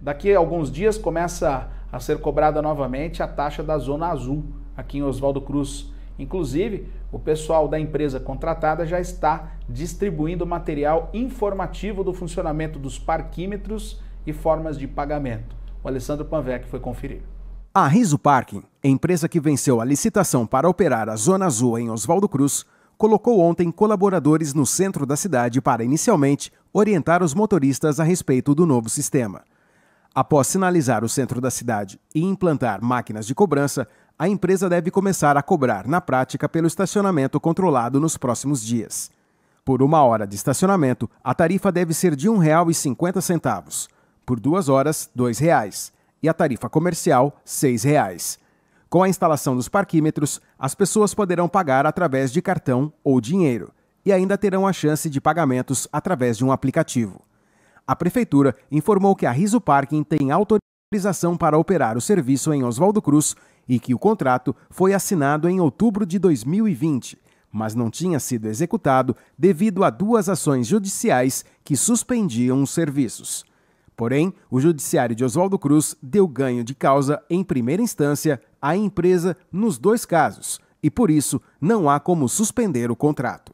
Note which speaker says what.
Speaker 1: Daqui a alguns dias começa a ser cobrada novamente a taxa da Zona Azul aqui em Oswaldo Cruz. Inclusive, o pessoal da empresa contratada já está distribuindo material informativo do funcionamento dos parquímetros e formas de pagamento. O Alessandro Panvec foi conferir.
Speaker 2: A Riso Parking, empresa que venceu a licitação para operar a Zona Azul em Oswaldo Cruz, colocou ontem colaboradores no centro da cidade para inicialmente orientar os motoristas a respeito do novo sistema. Após sinalizar o centro da cidade e implantar máquinas de cobrança, a empresa deve começar a cobrar na prática pelo estacionamento controlado nos próximos dias. Por uma hora de estacionamento, a tarifa deve ser de R$ 1,50, por duas horas, R$ 2,00 e a tarifa comercial, R$ 6,00. Com a instalação dos parquímetros, as pessoas poderão pagar através de cartão ou dinheiro e ainda terão a chance de pagamentos através de um aplicativo. A prefeitura informou que a Riso Parking tem autorização para operar o serviço em Oswaldo Cruz e que o contrato foi assinado em outubro de 2020, mas não tinha sido executado devido a duas ações judiciais que suspendiam os serviços. Porém, o judiciário de Oswaldo Cruz deu ganho de causa em primeira instância à empresa nos dois casos e, por isso, não há como suspender o contrato.